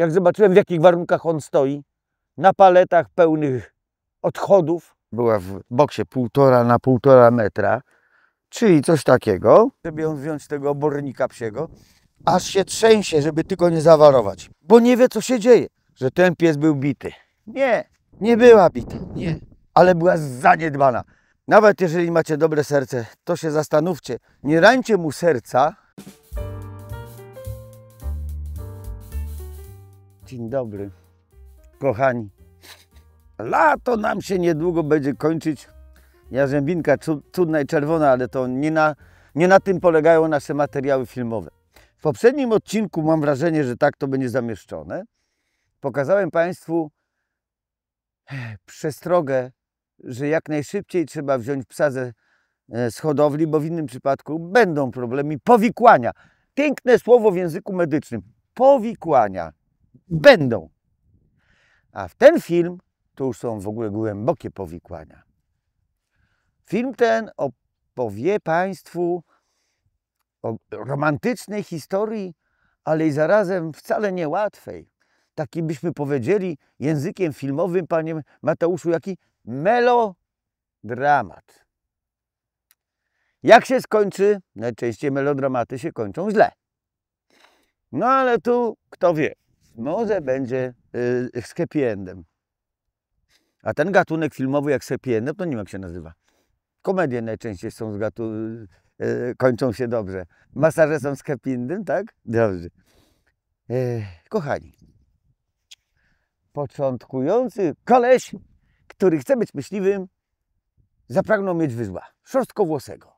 jak zobaczyłem w jakich warunkach on stoi, na paletach pełnych odchodów. Była w boksie półtora na półtora metra, czyli coś takiego. Żeby ją wziąć tego obornika psiego, aż się trzęsie, żeby tylko nie zawarować, bo nie wie co się dzieje, że ten pies był bity. Nie, nie była bita, nie, ale była zaniedbana. Nawet jeżeli macie dobre serce, to się zastanówcie, nie rańcie mu serca, Dzień dobry, kochani. Lato nam się niedługo będzie kończyć. Jarzębinka cudna i czerwona, ale to nie na, nie na tym polegają nasze materiały filmowe. W poprzednim odcinku mam wrażenie, że tak to będzie zamieszczone. Pokazałem Państwu eh, przestrogę, że jak najszybciej trzeba wziąć psa ze, z hodowli, bo w innym przypadku będą problemy powikłania. Piękne słowo w języku medycznym. Powikłania. Będą. A w ten film to już są w ogóle głębokie powikłania. Film ten opowie Państwu o romantycznej historii, ale i zarazem wcale niełatwej. Taki byśmy powiedzieli językiem filmowym, panie Mateuszu, jaki melodramat. Jak się skończy? Najczęściej melodramaty się kończą źle. No ale tu kto wie może będzie yy, z happy endem. A ten gatunek filmowy jak happy endem, to nie wiem jak się nazywa. Komedie najczęściej są z gatu... Y, kończą się dobrze. Masaże są z happy endem, tak? Dobrze. E, kochani, początkujący koleś, który chce być myśliwym, zapragnął mieć wyzła, szorstkowłosego.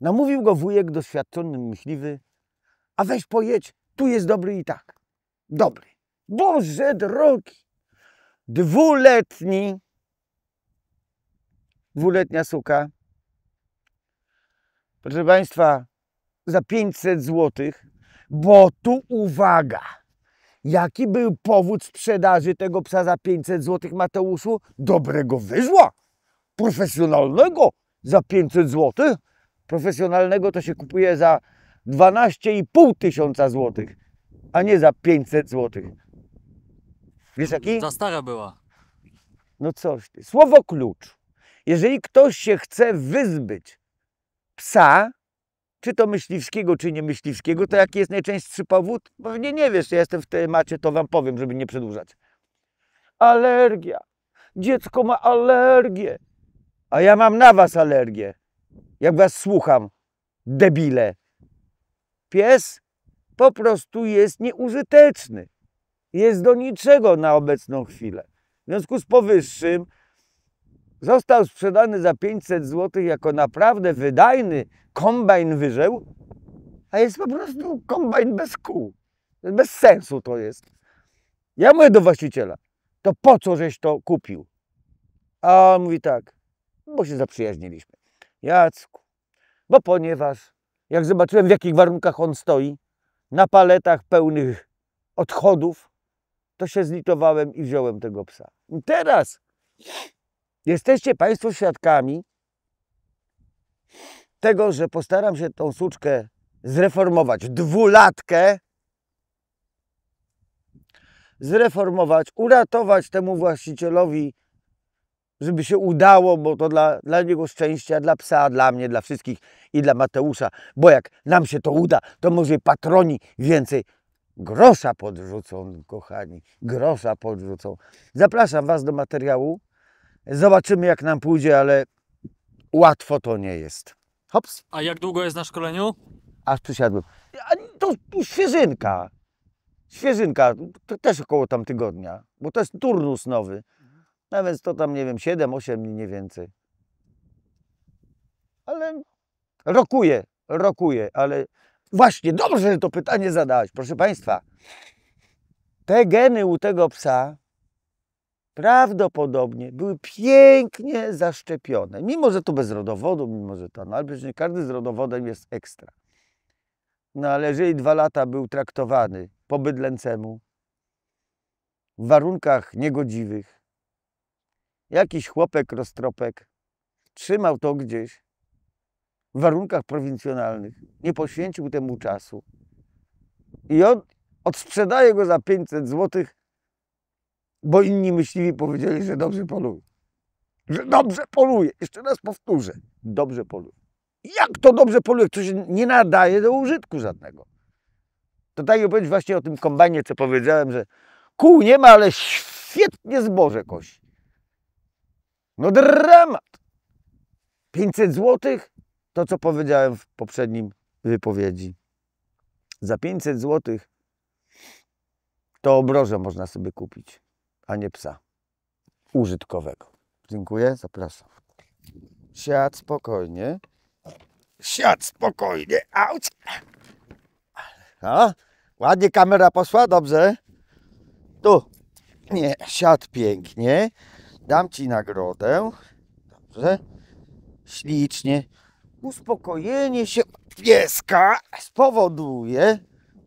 Namówił go wujek doświadczony myśliwy, a weź pojedź, tu jest dobry i tak dobry. Boże drogi! Dwuletni, dwuletnia suka. Proszę Państwa, za 500 zł, bo tu uwaga, jaki był powód sprzedaży tego psa za 500 zł Mateuszu? Dobrego wyżła, profesjonalnego za 500 zł. Profesjonalnego to się kupuje za 12,5 tysiąca złotych a nie za 500 zł. Wiesz jaki? Za stara była. No coś ty. Słowo klucz. Jeżeli ktoś się chce wyzbyć psa, czy to myśliwskiego, czy nie myśliwskiego, to jaki jest najczęstszy powód? Pewnie nie wiesz, ja jestem w temacie, to wam powiem, żeby nie przedłużać. Alergia. Dziecko ma alergię. A ja mam na was alergię. Jak was słucham, debile. Pies po prostu jest nieużyteczny. Jest do niczego na obecną chwilę. W związku z powyższym został sprzedany za 500 zł jako naprawdę wydajny kombajn wyżeł, a jest po prostu kombajn bez kół. Bez sensu to jest. Ja mówię do właściciela, to po co żeś to kupił? A on mówi tak, bo się zaprzyjaźniliśmy. Jacku, bo ponieważ jak zobaczyłem w jakich warunkach on stoi, na paletach pełnych odchodów, to się zlitowałem i wziąłem tego psa. I teraz jesteście Państwo świadkami tego, że postaram się tą suczkę zreformować, dwulatkę zreformować, uratować temu właścicielowi żeby się udało, bo to dla, dla niego szczęścia, dla psa, dla mnie, dla wszystkich i dla Mateusza, bo jak nam się to uda, to może patroni więcej grosza podrzucą, kochani, grosza podrzucą. Zapraszam Was do materiału. Zobaczymy, jak nam pójdzie, ale łatwo to nie jest. Hops. A jak długo jest na szkoleniu? Aż przysiadłem. to, to świeżynka. Świeżynka, to też około tam tygodnia, bo to jest turnus nowy. Nawet to tam, nie wiem, 7, 8 dni, nie więcej. Ale rokuje, rokuje, ale właśnie dobrze, że to pytanie zadałeś. Proszę Państwa, te geny u tego psa prawdopodobnie były pięknie zaszczepione. Mimo, że to bez rodowodu, mimo, że to, no ale przecież nie każdy z rodowodem jest ekstra. No ale jeżeli dwa lata był traktowany po bydlęcemu, w warunkach niegodziwych, Jakiś chłopek roztropek trzymał to gdzieś w warunkach prowincjonalnych, nie poświęcił temu czasu i on odsprzedaje go za 500 złotych, bo inni myśliwi powiedzieli, że dobrze poluje. Że dobrze poluje. Jeszcze raz powtórzę. Dobrze poluje. Jak to dobrze poluje? To się nie nadaje do użytku żadnego. To tak jak powiedzieć właśnie o tym kombajnie, co powiedziałem, że kół nie ma, ale świetnie zboże kości. No dramat! 500 zł? To, co powiedziałem w poprzednim wypowiedzi. Za 500 zł to obroże można sobie kupić, a nie psa użytkowego. Dziękuję, zapraszam. Siad spokojnie. Siad spokojnie. Auć. A? Ładnie kamera poszła, dobrze? Tu. Nie, siad pięknie dam ci nagrodę. Dobrze. Ślicznie. Uspokojenie się pieska spowoduje,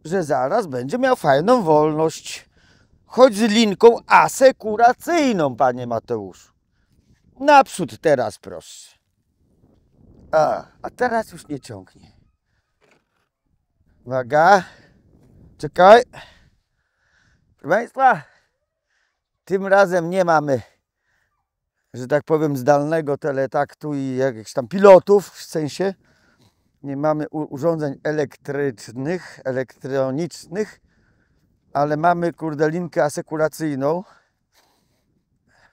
że zaraz będzie miał fajną wolność. Choć z linką asekuracyjną, panie Mateuszu. Naprzód teraz, proszę. A, a teraz już nie ciągnie. Uwaga. Czekaj. Proszę Państwa, tym razem nie mamy że tak powiem, zdalnego teletaktu i jakichś tam pilotów w sensie. Nie mamy urządzeń elektrycznych, elektronicznych, ale mamy kurdelinkę asekuracyjną,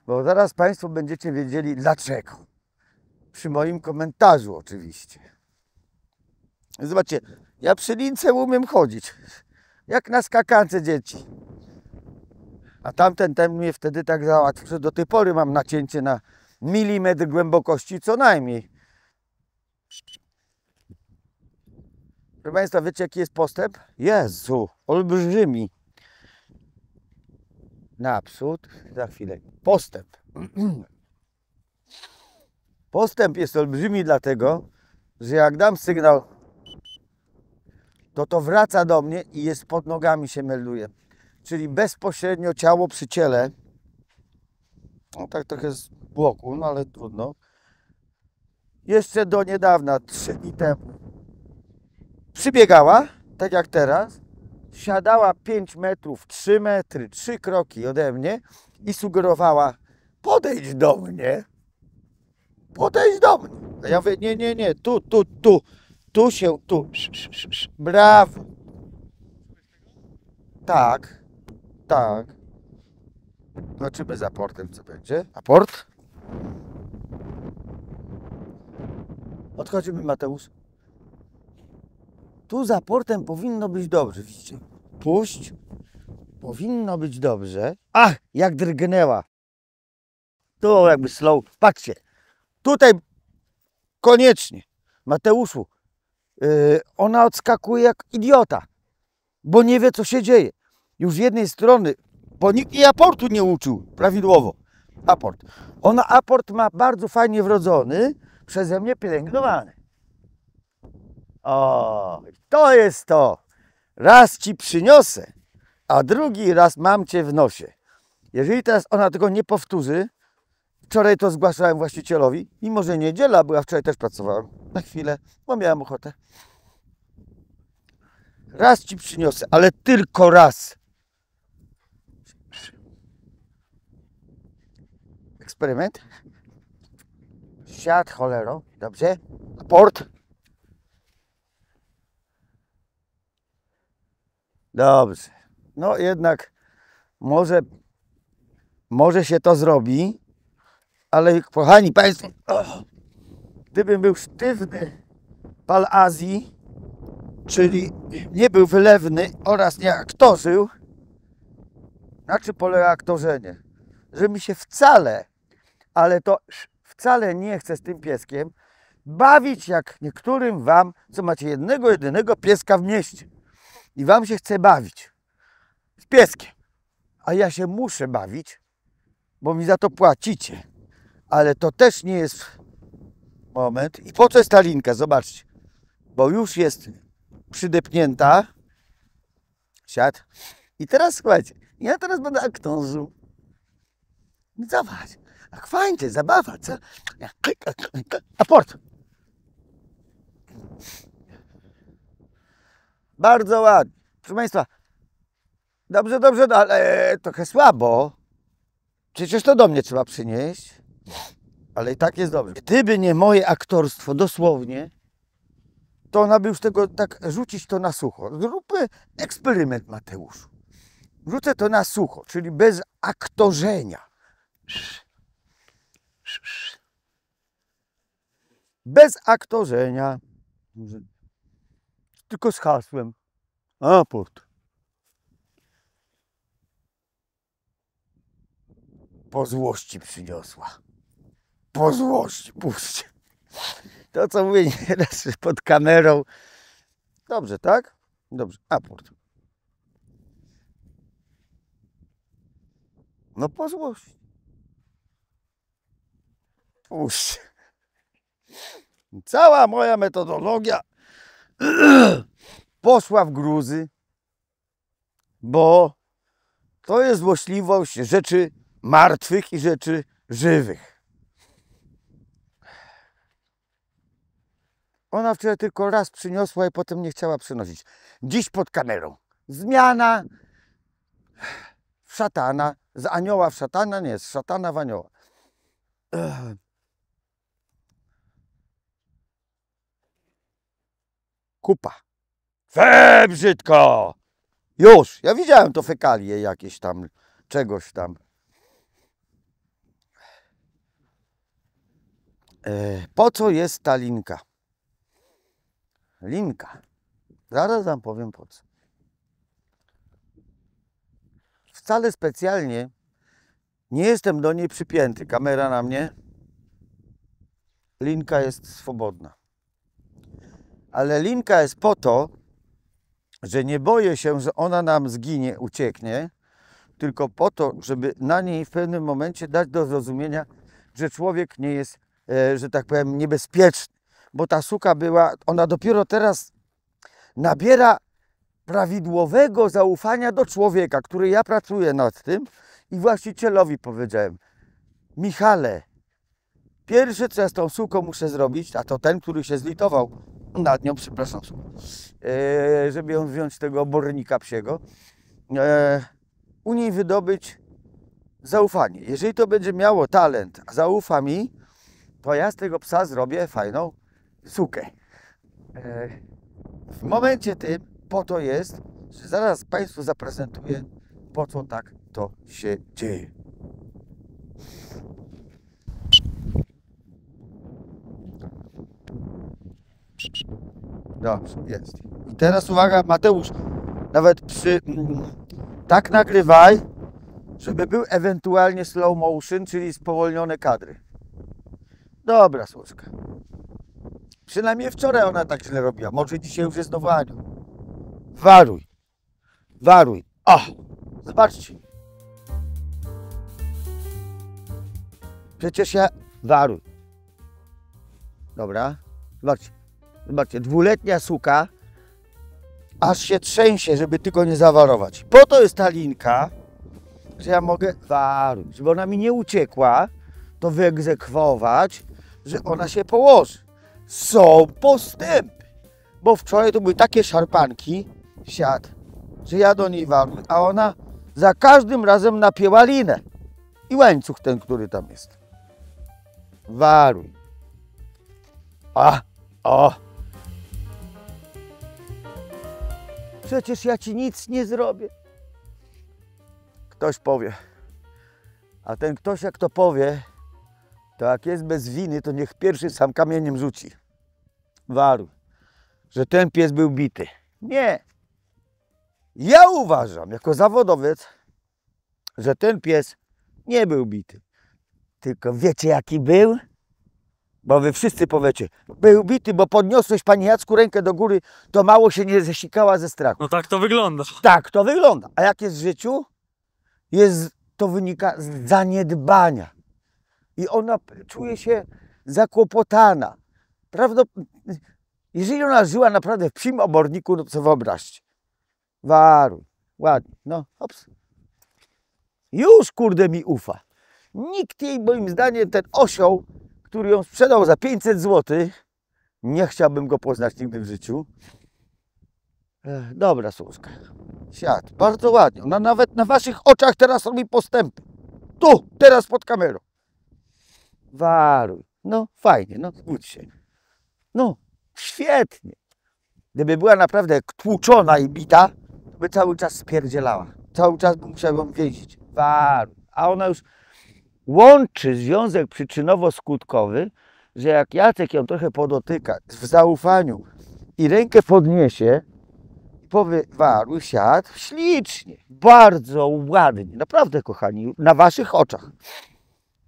bo zaraz Państwo będziecie wiedzieli dlaczego. Przy moim komentarzu oczywiście. Zobaczcie, ja przy lince umiem chodzić, jak na skakance dzieci. A tamten ten mnie wtedy tak załatwił, że do tej pory mam nacięcie na milimetr głębokości co najmniej. Proszę Państwa, wiecie jaki jest postęp? Jezu, olbrzymi. Naprzód, za chwilę. Postęp. Postęp jest olbrzymi dlatego, że jak dam sygnał, to to wraca do mnie i jest pod nogami się melduje czyli bezpośrednio ciało przy ciele. No tak trochę z boku, no ale trudno. Jeszcze do niedawna, trzy dni temu, przybiegała, tak jak teraz, siadała 5 metrów, 3 metry, 3 kroki ode mnie i sugerowała, podejdź do mnie, podejdź do mnie. A ja mówię, nie, nie, nie, tu, tu, tu, tu się, tu, brawo. Tak. Tak. Zobaczymy no, za portem, co będzie. A port? Odchodzimy, Mateusz. Tu za portem powinno być dobrze, widzicie? Puść. Powinno być dobrze. Ach, jak drgnęła. Tu jakby slow. Patrzcie. Tutaj koniecznie. Mateuszu, yy, ona odskakuje jak idiota, bo nie wie, co się dzieje już z jednej strony, bo nikt jej aportu nie uczył prawidłowo. Aport. Ona aport ma bardzo fajnie wrodzony, przeze mnie pielęgnowany. O, to jest to. Raz ci przyniosę, a drugi raz mam cię w nosie. Jeżeli teraz ona tego nie powtórzy, wczoraj to zgłaszałem właścicielowi, mimo że niedziela była, wczoraj też pracowałem. Na chwilę, bo miałem ochotę. Raz ci przyniosę, ale tylko raz. eksperyment. Siad cholero, dobrze. Port. Dobrze. No jednak może, może się to zrobi, ale kochani Państwo, oh, gdybym był sztywny pal Azji, czyli nie był wylewny oraz nie aktorzył, na czym polega aktorzenie? Że mi się wcale ale to wcale nie chcę z tym pieskiem bawić jak niektórym wam, co macie jednego, jedynego pieska w mieście. I wam się chce bawić z pieskiem. A ja się muszę bawić, bo mi za to płacicie. Ale to też nie jest moment. I po co jest ta linka? Zobaczcie. Bo już jest przydepnięta. Siad. I teraz słuchajcie, ja teraz będę aktorzył. No zobacz. Ach, tak, fajnie, zabawa, co? Aport. Bardzo ładnie. Proszę Państwa, dobrze, dobrze, no, ale trochę słabo. Przecież to do mnie trzeba przynieść. Ale i tak jest dobrze. Gdyby nie moje aktorstwo, dosłownie, to ona by już tego tak rzucić to na sucho. Zróbmy eksperyment, Mateuszu. Rzucę to na sucho, czyli bez aktorzenia. Bez aktorzenia. Tylko z hasłem. Aport. Po złości przyniosła. Po złości, puśćcie. To, co mówię nieraz pod kamerą. Dobrze, tak? Dobrze, aport. No po złości ust. Cała moja metodologia posła w gruzy, bo to jest złośliwość rzeczy martwych i rzeczy żywych. Ona wczoraj tylko raz przyniosła i potem nie chciała przynosić. Dziś pod kamerą. Zmiana w szatana, z anioła w szatana, nie, z szatana w anioła. Kupa. Fe, brzydko! Już, ja widziałem to fekalie jakieś tam, czegoś tam. E, po co jest ta linka? Linka. Zaraz wam powiem po co. Wcale specjalnie nie jestem do niej przypięty. Kamera na mnie. Linka jest swobodna ale linka jest po to, że nie boję się, że ona nam zginie, ucieknie, tylko po to, żeby na niej w pewnym momencie dać do zrozumienia, że człowiek nie jest, e, że tak powiem, niebezpieczny. Bo ta suka była, ona dopiero teraz nabiera prawidłowego zaufania do człowieka, który ja pracuję nad tym i właścicielowi powiedziałem, Michale, pierwsze co ja z tą suką muszę zrobić, a to ten, który się zlitował nad nią, przepraszam, e, żeby ją wziąć tego obornika psiego, e, u niej wydobyć zaufanie. Jeżeli to będzie miało talent, a zaufa mi, to ja z tego psa zrobię fajną sukę. E, w momencie tym po to jest, że zaraz Państwu zaprezentuję, po co tak to się dzieje. Dobrze, no, jest. I teraz uwaga, Mateusz, nawet przy... Tak nagrywaj, żeby był ewentualnie slow motion, czyli spowolnione kadry. Dobra, Słuszka. Przynajmniej wczoraj ona tak źle robiła. Może dzisiaj już jest nowa Waruj. Waruj. O! Zobaczcie. Przecież ja... Waruj. Dobra. Zobaczcie. Zobaczcie, dwuletnia suka aż się trzęsie, żeby tylko nie zawarować. Po to jest ta linka, że ja mogę waruj, żeby ona mi nie uciekła, to wyegzekwować, że ona się położy. Są postępy, bo wczoraj to były takie szarpanki siad, że ja do niej waruj, a ona za każdym razem napięła linę i łańcuch ten, który tam jest. Waruj. A, o, Przecież ja ci nic nie zrobię. Ktoś powie. A ten ktoś jak to powie, to jak jest bez winy, to niech pierwszy sam kamieniem rzuci. Waruj, że ten pies był bity. Nie. Ja uważam, jako zawodowiec, że ten pies nie był bity. Tylko wiecie jaki był? bo wy wszyscy powiecie, był bity, bo podniosłeś, panie Jacku, rękę do góry, to mało się nie zesikała ze strachu. No tak to wygląda. Tak to wygląda. A jak jest w życiu? Jest, to wynika z zaniedbania. I ona czuje się zakłopotana. Prawda? Jeżeli ona żyła naprawdę w psim oborniku, no co wyobraźcie. Waruj, ładnie, no, ops. Już, kurde, mi ufa. Nikt jej, moim zdaniem, ten osioł który ją sprzedał za 500 zł. Nie chciałbym go poznać nigdy w życiu. E, dobra, Słuszka. Siad, bardzo ładnie. Ona nawet na waszych oczach teraz robi postępy. Tu, teraz pod kamerą. Waruj. No, fajnie, no, zbudź się. No, świetnie. Gdyby była naprawdę tłuczona i bita, to by cały czas spierdzielała. Cały czas bym musiał ją wiedzieć. Waruj. A ona już łączy związek przyczynowo-skutkowy, że jak Jacek ją trochę podotyka w zaufaniu i rękę podniesie, powie waruj, siad, ślicznie, bardzo ładnie, naprawdę kochani, na waszych oczach,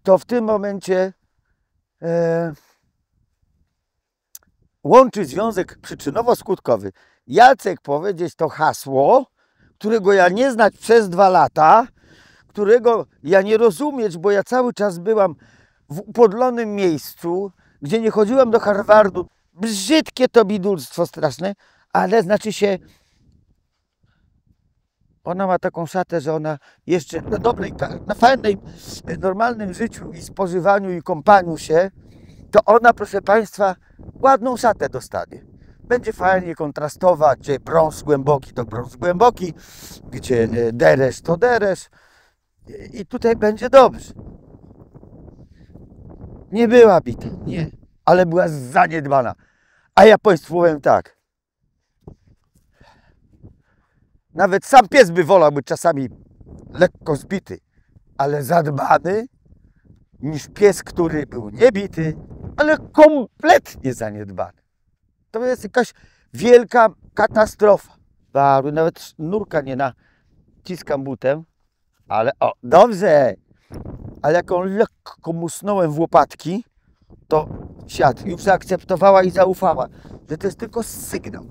to w tym momencie e, łączy związek przyczynowo-skutkowy. Jacek powiedzieć to hasło, którego ja nie znać przez dwa lata, którego ja nie rozumieć, bo ja cały czas byłam w upodlonym miejscu, gdzie nie chodziłam do Harvardu. Brzydkie to bidulstwo straszne, ale znaczy się, ona ma taką szatę, że ona jeszcze na dobrej, na fajnej, normalnym życiu i spożywaniu i kąpaniu się, to ona, proszę Państwa, ładną szatę dostanie. Będzie fajnie kontrastować, gdzie brąz głęboki to brąz głęboki, gdzie e, deresz to deresz, i tutaj będzie dobrze. Nie była bita, nie, ale była zaniedbana. A ja powiem tak. Nawet sam pies by wolał być czasami lekko zbity, ale zadbany niż pies, który był niebity, ale kompletnie zaniedbany. To jest jakaś wielka katastrofa. Baru, nawet nurka nie naciskam butem, ale o, dobrze! Ale jak on lekko musnąłem w łopatki, to siadł. Już zaakceptowała i zaufała, że to jest tylko sygnał.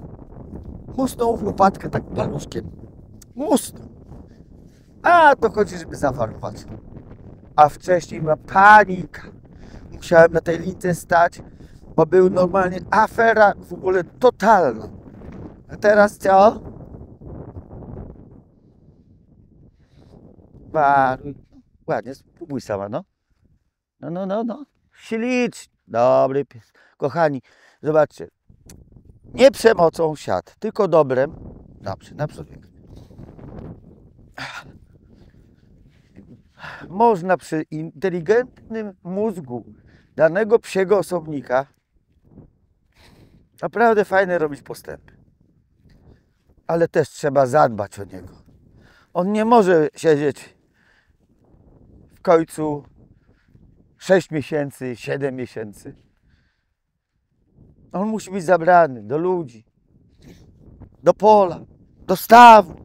Musnął w łopatkę tak paluszkiem. Musnął. A, to chodzi, żeby zawarować. A wcześniej była panika. Musiałem na tej lince stać, bo był normalnie afera w ogóle totalna. A teraz co? Paruj. Ładnie, spróbuj sama, no. No, no, no, no. Ślicz. Dobry pies. Kochani, zobaczcie. Nie przemocą siat, tylko dobrem. Dobrze, na przodek. Można przy inteligentnym mózgu danego psiego osobnika naprawdę fajne robić postępy. Ale też trzeba zadbać o niego. On nie może siedzieć końcu 6 miesięcy, 7 miesięcy. On musi być zabrany do ludzi, do pola, do stawu.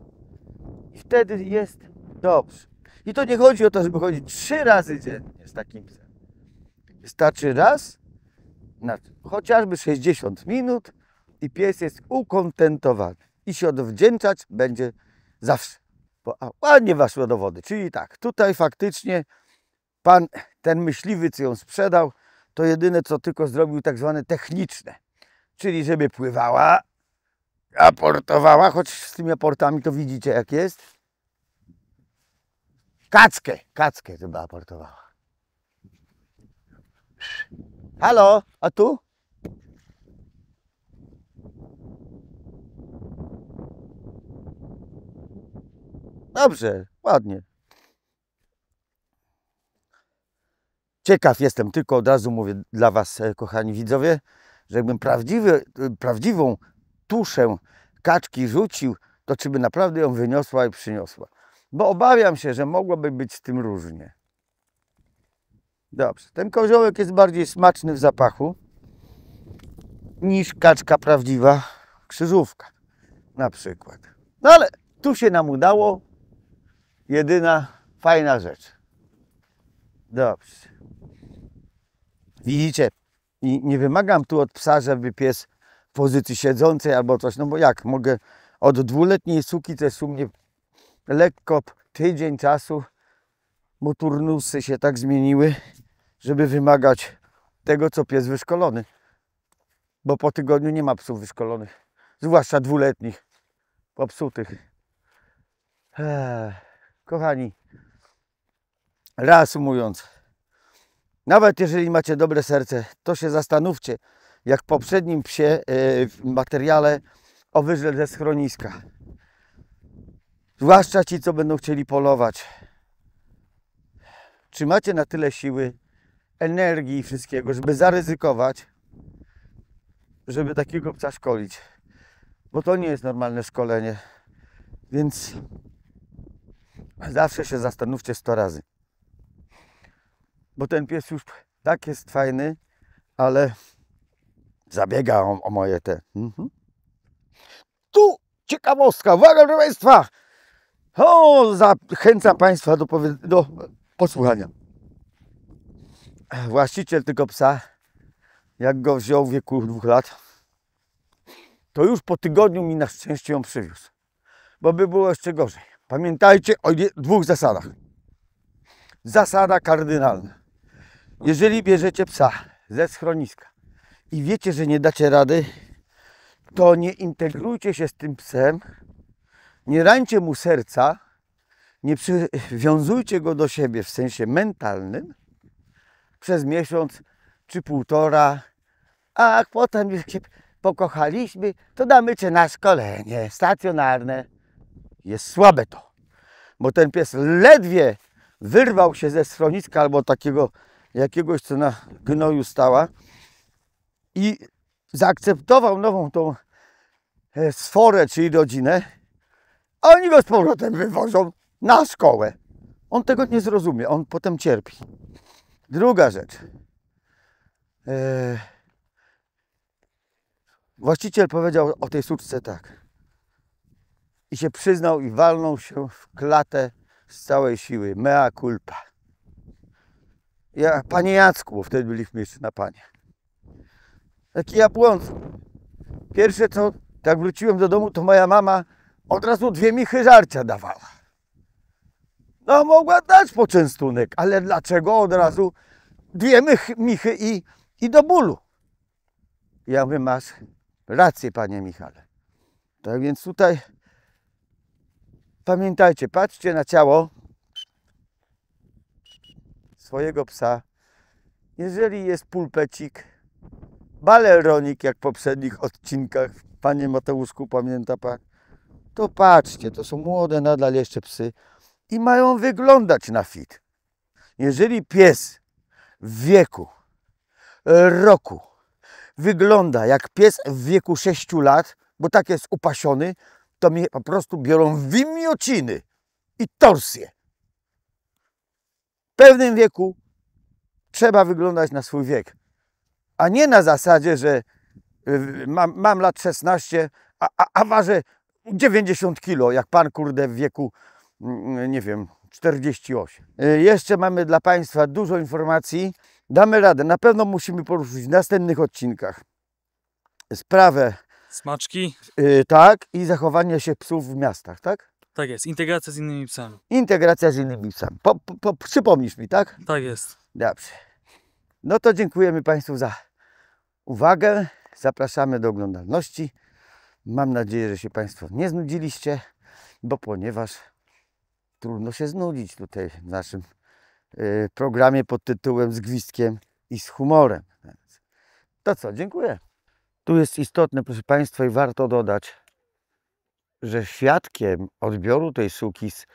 I wtedy jest dobrze. I to nie chodzi o to, żeby chodzić trzy razy dziennie z takim psem. Wystarczy raz na chociażby 60 minut i pies jest ukontentowany i się odwdzięczać będzie zawsze. Bo, a, ładnie weszło do wody. Czyli tak, tutaj faktycznie pan, ten myśliwy, co ją sprzedał, to jedyne, co tylko zrobił tak zwane techniczne. Czyli żeby pływała, aportowała, choć z tymi aportami to widzicie jak jest. Kackę, kackę chyba aportowała. Halo, a tu? Dobrze, ładnie. Ciekaw jestem, tylko od razu mówię dla Was, e, kochani widzowie, że jakbym e, prawdziwą tuszę kaczki rzucił, to czy by naprawdę ją wyniosła i przyniosła. Bo obawiam się, że mogłoby być z tym różnie. Dobrze, ten koziołek jest bardziej smaczny w zapachu niż kaczka prawdziwa krzyżówka na przykład. No ale tu się nam udało, jedyna fajna rzecz. Dobrze. Widzicie, i nie wymagam tu od psa, żeby pies w pozycji siedzącej albo coś, no bo jak, mogę od dwuletniej suki, to jest u mnie lekko tydzień czasu, bo turnusy się tak zmieniły, żeby wymagać tego, co pies wyszkolony. Bo po tygodniu nie ma psów wyszkolonych, zwłaszcza dwuletnich, popsutych. Eee. Kochani, reasumując, nawet jeżeli macie dobre serce, to się zastanówcie, jak w poprzednim psie e, w materiale o wyżle ze schroniska. Zwłaszcza ci, co będą chcieli polować. Czy macie na tyle siły, energii i wszystkiego, żeby zaryzykować, żeby takiego psa szkolić? Bo to nie jest normalne szkolenie. Więc zawsze się zastanówcie 100 razy. Bo ten pies już tak jest fajny, ale zabiega o, o moje te. Mhm. Tu ciekawostka, uwaga proszę Państwa! O, zachęcam Państwa do, do posłuchania. Właściciel tego psa, jak go wziął w wieku dwóch lat, to już po tygodniu mi na szczęście ją przywiózł, bo by było jeszcze gorzej. Pamiętajcie o dwóch zasadach. Zasada kardynalna. Jeżeli bierzecie psa ze schroniska i wiecie, że nie dacie rady, to nie integrujcie się z tym psem, nie rańcie mu serca, nie przywiązujcie go do siebie w sensie mentalnym przez miesiąc czy półtora, a potem jak się pokochaliśmy, to damy cię na szkolenie stacjonarne jest słabe to. Bo ten pies ledwie wyrwał się ze schroniska albo takiego jakiegoś, co na gnoju stała i zaakceptował nową tą e, sforę, czyli rodzinę, a oni go z powrotem wywożą na szkołę. On tego nie zrozumie, on potem cierpi. Druga rzecz. Eee, właściciel powiedział o tej suczce tak i się przyznał i walnął się w klatę z całej siły. Mea culpa. Ja, panie Jacku, bo wtedy byliśmy jeszcze na panie. Taki ja błąd. Pierwsze co, jak wróciłem do domu, to moja mama od razu dwie michy żarcia dawała. No mogła dać poczęstunek, ale dlaczego od razu dwie michy, michy i, i do bólu? Ja mówię, masz rację, panie Michale. Tak więc tutaj Pamiętajcie, patrzcie na ciało swojego psa. Jeżeli jest pulpecik, baleronik, jak w poprzednich odcinkach, panie Mateuszku, pamięta pan, to patrzcie, to są młode nadal jeszcze psy i mają wyglądać na fit. Jeżeli pies w wieku, roku wygląda jak pies w wieku 6 lat, bo tak jest upasiony, to mnie po prostu biorą wymiociny i torsje. W pewnym wieku trzeba wyglądać na swój wiek, a nie na zasadzie, że y, mam, mam lat 16, a, a, a ważę 90 kilo, jak pan kurde w wieku, mm, nie wiem, 48. Y, jeszcze mamy dla Państwa dużo informacji. Damy radę. Na pewno musimy poruszyć w następnych odcinkach sprawę Smaczki. Yy, tak, i zachowanie się psów w miastach, tak? Tak jest, integracja z innymi psami. Integracja z innymi psami. Po, po, przypomnisz mi, tak? Tak jest. Dobrze. No to dziękujemy Państwu za uwagę. Zapraszamy do oglądalności. Mam nadzieję, że się Państwo nie znudziliście, bo ponieważ trudno się znudzić tutaj w naszym y, programie pod tytułem Z gwizdkiem i z humorem. To co, dziękuję. Tu jest istotne, proszę Państwa, i warto dodać, że świadkiem odbioru tej suki z,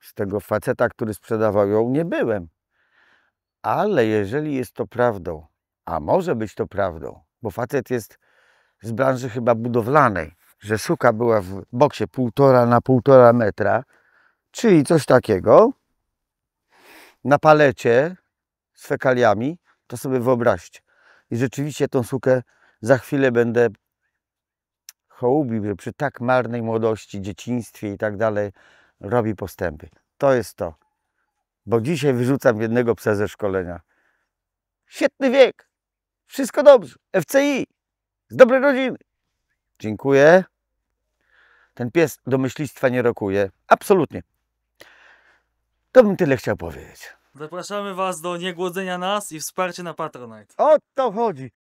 z tego faceta, który sprzedawał ją, nie byłem. Ale jeżeli jest to prawdą, a może być to prawdą, bo facet jest z branży chyba budowlanej, że suka była w boksie półtora na półtora metra, czyli coś takiego, na palecie z fekaliami, to sobie wyobraźcie i rzeczywiście tą sukę za chwilę będę chołubił, że przy tak marnej młodości, dzieciństwie i tak dalej robi postępy. To jest to. Bo dzisiaj wyrzucam jednego psa ze szkolenia. Świetny wiek. Wszystko dobrze. FCI. Z dobrej rodziny. Dziękuję. Ten pies do myślistwa nie rokuje. Absolutnie. To bym tyle chciał powiedzieć. Zapraszamy Was do niegłodzenia nas i wsparcia na Patronite. O to chodzi!